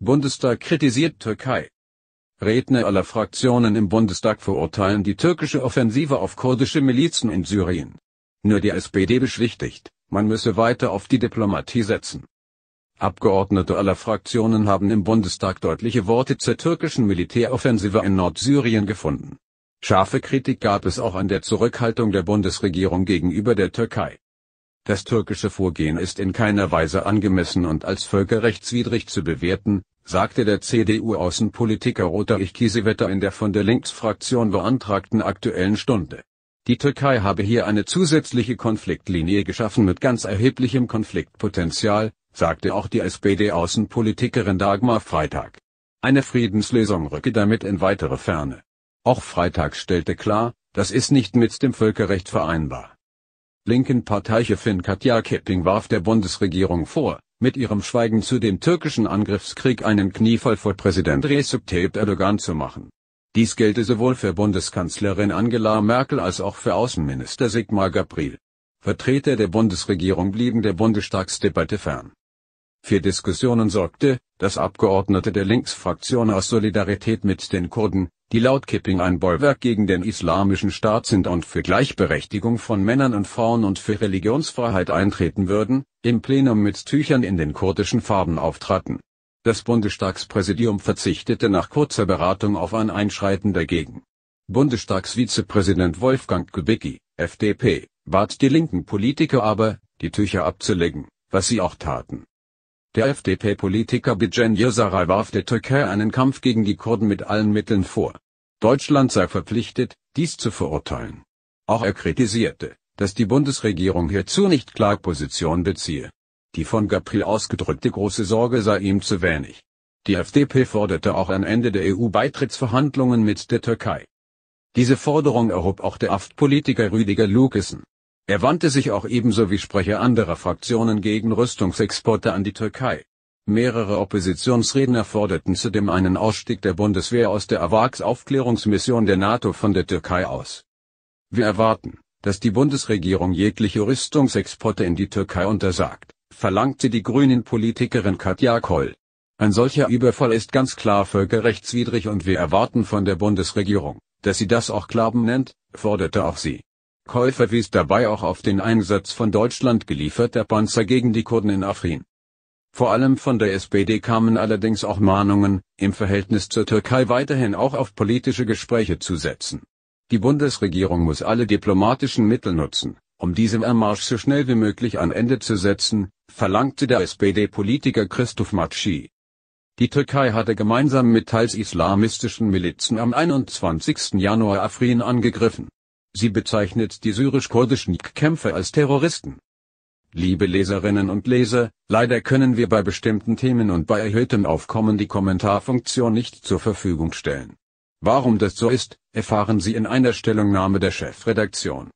Bundestag kritisiert Türkei. Redner aller Fraktionen im Bundestag verurteilen die türkische Offensive auf kurdische Milizen in Syrien. Nur die SPD beschwichtigt, man müsse weiter auf die Diplomatie setzen. Abgeordnete aller Fraktionen haben im Bundestag deutliche Worte zur türkischen Militäroffensive in Nordsyrien gefunden. Scharfe Kritik gab es auch an der Zurückhaltung der Bundesregierung gegenüber der Türkei. Das türkische Vorgehen ist in keiner Weise angemessen und als völkerrechtswidrig zu bewerten, sagte der CDU-Außenpolitiker Roterich Kiesewetter in der von der Linksfraktion beantragten Aktuellen Stunde. Die Türkei habe hier eine zusätzliche Konfliktlinie geschaffen mit ganz erheblichem Konfliktpotenzial, sagte auch die SPD-Außenpolitikerin Dagmar Freitag. Eine Friedenslösung rücke damit in weitere Ferne. Auch Freitag stellte klar, das ist nicht mit dem Völkerrecht vereinbar. Linken Parteichefin Katja Kipping warf der Bundesregierung vor, mit ihrem Schweigen zu dem türkischen Angriffskrieg einen Kniefall vor Präsident Recep Tayyip Erdogan zu machen. Dies gelte sowohl für Bundeskanzlerin Angela Merkel als auch für Außenminister Sigmar Gabriel. Vertreter der Bundesregierung blieben der Bundestagsdebatte fern. Für Diskussionen sorgte, dass Abgeordnete der Linksfraktion aus Solidarität mit den Kurden, die laut Kipping ein Bollwerk gegen den islamischen Staat sind und für Gleichberechtigung von Männern und Frauen und für Religionsfreiheit eintreten würden, im Plenum mit Tüchern in den kurdischen Farben auftraten. Das Bundestagspräsidium verzichtete nach kurzer Beratung auf ein Einschreiten dagegen. Bundestagsvizepräsident Wolfgang Kubicki, FDP, bat die linken Politiker aber, die Tücher abzulegen, was sie auch taten der FDP-Politiker Bijan Yıldırım warf der Türkei einen Kampf gegen die Kurden mit allen Mitteln vor. Deutschland sei verpflichtet, dies zu verurteilen. Auch er kritisierte, dass die Bundesregierung hierzu nicht klar Position beziehe. Die von Gabriel ausgedrückte große Sorge sei ihm zu wenig. Die FDP forderte auch ein Ende der EU-Beitrittsverhandlungen mit der Türkei. Diese Forderung erhob auch der aft politiker Rüdiger Lukessen er wandte sich auch ebenso wie Sprecher anderer Fraktionen gegen Rüstungsexporte an die Türkei. Mehrere Oppositionsredner forderten zudem einen Ausstieg der Bundeswehr aus der AWACS-Aufklärungsmission der NATO von der Türkei aus. Wir erwarten, dass die Bundesregierung jegliche Rüstungsexporte in die Türkei untersagt, verlangte die grünen Politikerin Katja Koll. Ein solcher Überfall ist ganz klar völkerrechtswidrig und wir erwarten von der Bundesregierung, dass sie das auch klar nennt, forderte auch sie. Käufer wies dabei auch auf den Einsatz von Deutschland gelieferter Panzer gegen die Kurden in Afrin. Vor allem von der SPD kamen allerdings auch Mahnungen, im Verhältnis zur Türkei weiterhin auch auf politische Gespräche zu setzen. Die Bundesregierung muss alle diplomatischen Mittel nutzen, um diesem Ermarsch so schnell wie möglich ein Ende zu setzen, verlangte der SPD-Politiker Christoph Matschi. Die Türkei hatte gemeinsam mit teils islamistischen Milizen am 21. Januar Afrin angegriffen. Sie bezeichnet die syrisch-kurdischen Kämpfer als Terroristen. Liebe Leserinnen und Leser, leider können wir bei bestimmten Themen und bei erhöhtem Aufkommen die Kommentarfunktion nicht zur Verfügung stellen. Warum das so ist, erfahren Sie in einer Stellungnahme der Chefredaktion.